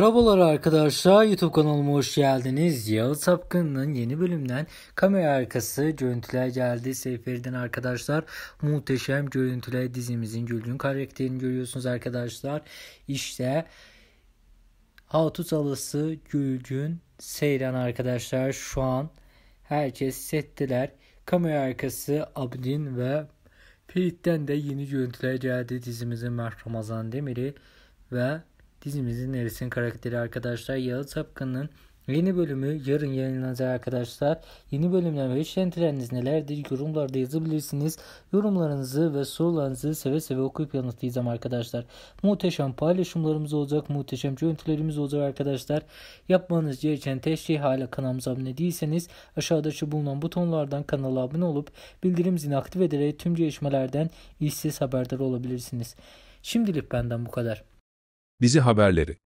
Merhabalar arkadaşlar YouTube kanalıma hoş geldiniz. Yağız Sapkın'ın yeni bölümden kamera arkası görüntüler geldi. Seyferi'den arkadaşlar muhteşem görüntüler dizimizin Gülgün karakterini görüyorsunuz arkadaşlar. İşte Hatut Alısı Gülgün Seyran arkadaşlar şu an herkes settiler. Kamera arkası Abdin ve Pirit'ten de yeni görüntüler geldi dizimizin Mert Ramazan Demir'i ve Dizimizin Eris'in karakteri arkadaşlar Yalı Apkan'ın yeni bölümü yarın yayınlanacak arkadaşlar. Yeni bölümden ve beklentileriniz nelerdir? Yorumlarda yazabilirsiniz. Yorumlarınızı ve sorularınızı seve seve okuyup yanıtlayacağım arkadaşlar. Muhteşem paylaşımlarımız olacak. Muhteşem görüntülerimiz olacak arkadaşlar. Yapmanız gereken tek şey hala kanalımıza abone değilseniz aşağıda şu bulunan butonlardan kanala abone olup bildirim zilini aktif ederek tüm gelişmelerden işsiz haberdar olabilirsiniz. Şimdilik benden bu kadar. Bizi haberleri